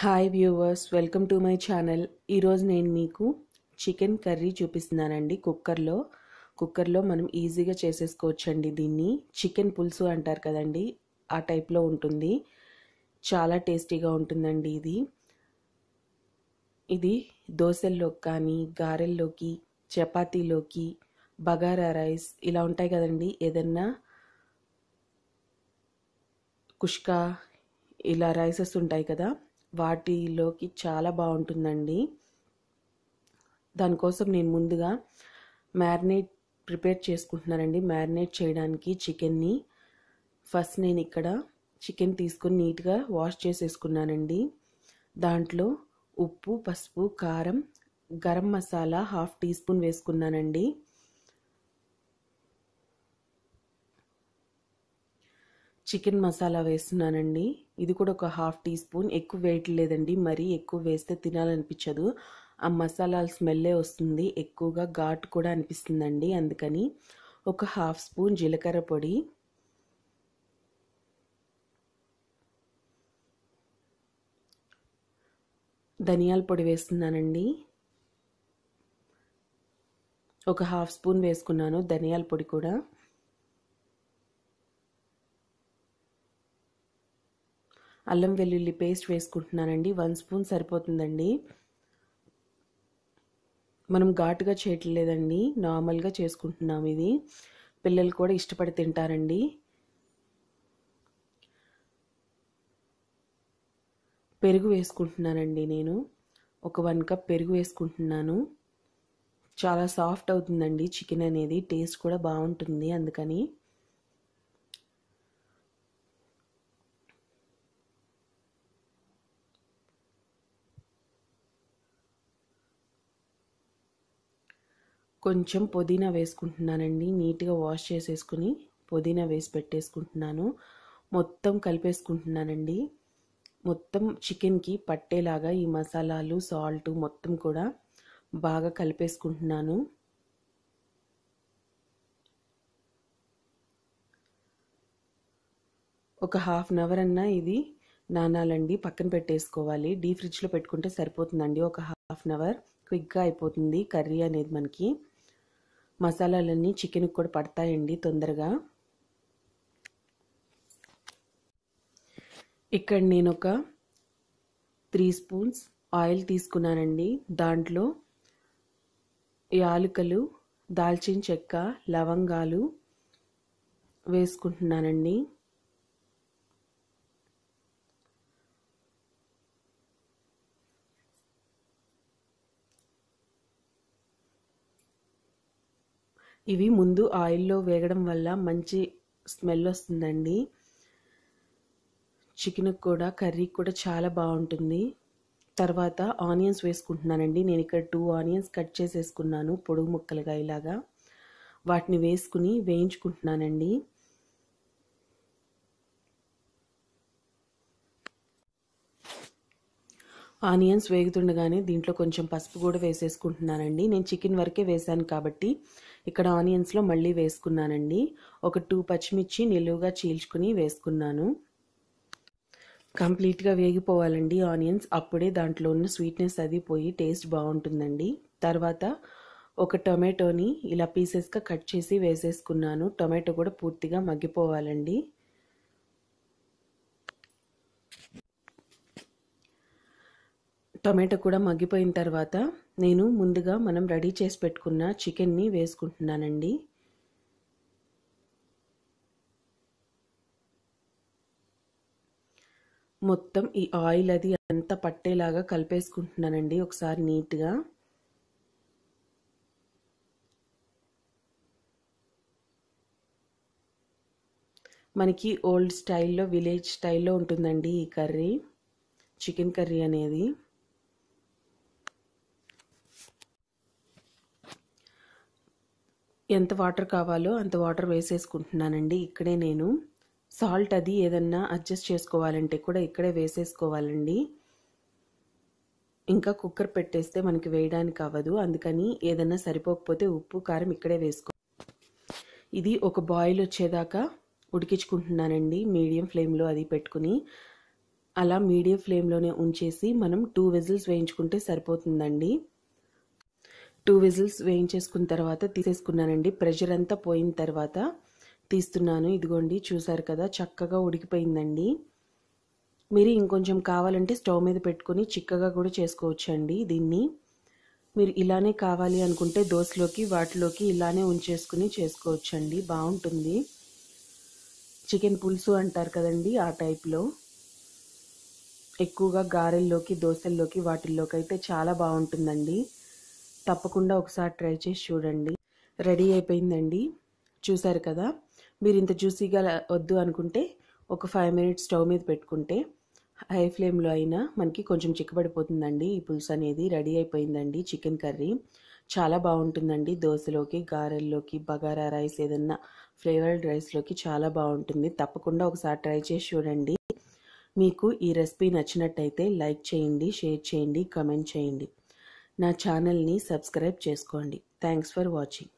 hi viewers welcome to my channel ఈరోజు నేను మీకు చికెన్ కర్రీ చూపిస్తున్నానండి కుక్కర్లో కుక్కర్లో మనం ఈజీగా చేసేసుకోవచ్చండి దీన్ని చికెన్ పులుసు అంటారు కదండి ఆ టైప్లో ఉంటుంది చాలా టేస్టీగా ఉంటుందండి ఇది ఇది దోశల్లోకి కానీ గారెల్లోకి చపాతీలోకి బగారా రైస్ ఇలా ఉంటాయి కదండి ఏదన్నా కుష్కా ఇలా రైసెస్ ఉంటాయి కదా వాటిలోకి చాలా బాగుంటుందండి దానికోసం నేను ముందుగా మ్యారినేట్ ప్రిపేర్ చేసుకుంటున్నానండి మ్యారినేట్ చేయడానికి చికెన్ని ఫస్ట్ నేను ఇక్కడ చికెన్ తీసుకొని నీట్గా వాష్ చేసేసుకున్నానండి దాంట్లో ఉప్పు పసుపు కారం garam masala half teaspoon వేసుకున్నానండి చికెన్ మసాలా వేస్తున్నానండి ఇది కూడా ఒక హాఫ్ టీ స్పూన్ ఎక్కువ వేయట్లేదండి మరీ ఎక్కువ వేస్తే తినాలనిపించదు ఆ మసాలా స్మెల్లే వస్తుంది ఎక్కువగా ఘాట్ కూడా అనిపిస్తుందండి అందుకని ఒక హాఫ్ స్పూన్ జీలకర్ర పొడి ధనియాల పొడి వేస్తున్నానండి ఒక హాఫ్ స్పూన్ వేసుకున్నాను ధనియాల పొడి కూడా అల్లం వెల్లుల్లి పేస్ట్ వేసుకుంటున్నానండి వన్ స్పూన్ సరిపోతుందండి మనం ఘాటుగా చేయట్లేదండి నార్మల్గా చేసుకుంటున్నాం ఇది పిల్లలు కూడా ఇష్టపడి తింటారండి పెరుగు వేసుకుంటున్నానండి నేను ఒక వన్ కప్ పెరుగు వేసుకుంటున్నాను చాలా సాఫ్ట్ అవుతుందండి చికెన్ అనేది టేస్ట్ కూడా బాగుంటుంది అందుకని కొంచెం పుదీనా వేసుకుంటున్నానండి నీట్గా వాష్ చేసేసుకుని పుదీనా వేసి పెట్టేసుకుంటున్నాను మొత్తం కలిపేసుకుంటున్నానండి మొత్తం చికెన్కి పట్టేలాగా ఈ మసాలాలు సాల్ట్ మొత్తం కూడా బాగా కలిపేసుకుంటున్నాను ఒక హాఫ్ అన్ అవర్ అన్నా ఇది నానాలండి పక్కన పెట్టేసుకోవాలి డీ ఫ్రిడ్జ్లో పెట్టుకుంటే సరిపోతుందండి ఒక హాఫ్ అన్ అవర్ క్విక్గా అయిపోతుంది కర్రీ అనేది మనకి మసాలాలన్నీ చికెన్కి కూడా పడతాయండి తొందరగా ఇక్కడ నేను ఒక త్రీ స్పూన్స్ ఆయిల్ తీసుకున్నానండి దాంట్లో యాలకులు దాల్చిన చెక్క లవంగాలు వేసుకుంటున్నానండి ఇవి ముందు ఆయిల్లో వేగడం వల్ల మంచి స్మెల్ వస్తుందండి చికెన్కి కూడా కర్రీ కూడా చాలా బాగుంటుంది తర్వాత ఆనియన్స్ వేసుకుంటున్నానండి నేను ఇక్కడ టూ ఆనియన్స్ కట్ చేసేసుకున్నాను పొడుగు ముక్కలుగా ఇలాగా వాటిని వేసుకుని వేయించుకుంటున్నానండి ఆనియన్స్ వేగుతుండగానే దీంట్లో కొంచెం పసుపు కూడా వేసేసుకుంటున్నానండి నేను చికెన్ వరకే వేశాను కాబట్టి ఇక్కడ ఆనియన్స్లో మళ్ళీ వేసుకున్నానండి ఒక టూ పచ్చిమిర్చి నిలువుగా చీల్చుకుని వేసుకున్నాను కంప్లీట్గా వేగిపోవాలండి ఆనియన్స్ అప్పుడే దాంట్లో ఉన్న స్వీట్నెస్ అది పోయి టేస్ట్ బాగుంటుందండి తర్వాత ఒక టొమాటోని ఇలా పీసెస్గా కట్ చేసి వేసేసుకున్నాను టొమాటో కూడా పూర్తిగా మగ్గిపోవాలండి టమాటా కూడా మగ్గిపోయిన తర్వాత నేను ముందుగా మనం రెడీ చేసి పెట్టుకున్న చికెన్ని వేసుకుంటున్నానండి మొత్తం ఈ ఆయిల్ అది అంత పట్టేలాగా కలిపేసుకుంటున్నానండి ఒకసారి నీట్గా మనకి ఓల్డ్ స్టైల్లో విలేజ్ స్టైల్లో ఉంటుందండి ఈ కర్రీ చికెన్ కర్రీ అనేది ఎంత వాటర్ కావాలో అంత వాటర్ వేసేసుకుంటున్నానండి ఇక్కడే నేను సాల్ట్ అది ఏదన్నా అడ్జస్ట్ చేసుకోవాలంటే కూడా ఇక్కడే వేసేసుకోవాలండి ఇంకా కుక్కర్ పెట్టేస్తే మనకి వేయడానికి అవ్వదు అందుకని ఏదన్నా సరిపోకపోతే ఉప్పు కారం ఇక్కడే వేసుకో ఇది ఒక బాయిల్ వచ్చేదాకా ఉడికించుకుంటున్నానండి మీడియం ఫ్లేమ్లో అది పెట్టుకుని అలా మీడియం ఫ్లేమ్లోనే ఉంచేసి మనం టూ విజిల్స్ వేయించుకుంటే సరిపోతుందండి టూ విజిల్స్ వేయించేసుకున్న తర్వాత తీసేసుకున్నానండి ప్రెషర్ అంతా పోయిన తర్వాత తీస్తున్నాను ఇదిగోండి చూసారు కదా చక్కగా ఉడికిపోయిందండి మీరు ఇంకొంచెం కావాలంటే స్టవ్ మీద పెట్టుకొని చిక్కగా కూడా చేసుకోవచ్చు అండి దీన్ని మీరు ఇలానే కావాలి అనుకుంటే దోశలోకి వాటిలోకి ఇలానే ఉంచేసుకుని చేసుకోవచ్చండి బాగుంటుంది చికెన్ పులుసు అంటారు కదండి ఆ టైప్లో ఎక్కువగా గారెల్లోకి దోశల్లోకి వాటిల్లోకి అయితే చాలా బాగుంటుందండి తప్పకుండా ఒకసారి ట్రై చేసి చూడండి రెడీ అయిపోయిందండి చూసారు కదా మీరు ఇంత జ్యూసీగా వద్దు అనుకుంటే ఒక ఫైవ్ మినిట్స్ స్టవ్ మీద పెట్టుకుంటే హై ఫ్లేమ్లో అయినా మనకి కొంచెం చిక్కబడిపోతుందండి ఈ పులుసు అనేది రెడీ అయిపోయిందండి చికెన్ కర్రీ చాలా బాగుంటుందండి దోశలోకి గారెల్లోకి బగారా రైస్ ఏదన్నా ఫ్లేవర్డ్ రైస్లోకి చాలా బాగుంటుంది తప్పకుండా ఒకసారి ట్రై చేసి చూడండి మీకు ఈ రెసిపీ నచ్చినట్టయితే లైక్ చేయండి షేర్ చేయండి కమెంట్ చేయండి నా ఛానల్ని సబ్స్క్రైబ్ చేసుకోండి థ్యాంక్స్ ఫర్ వాచింగ్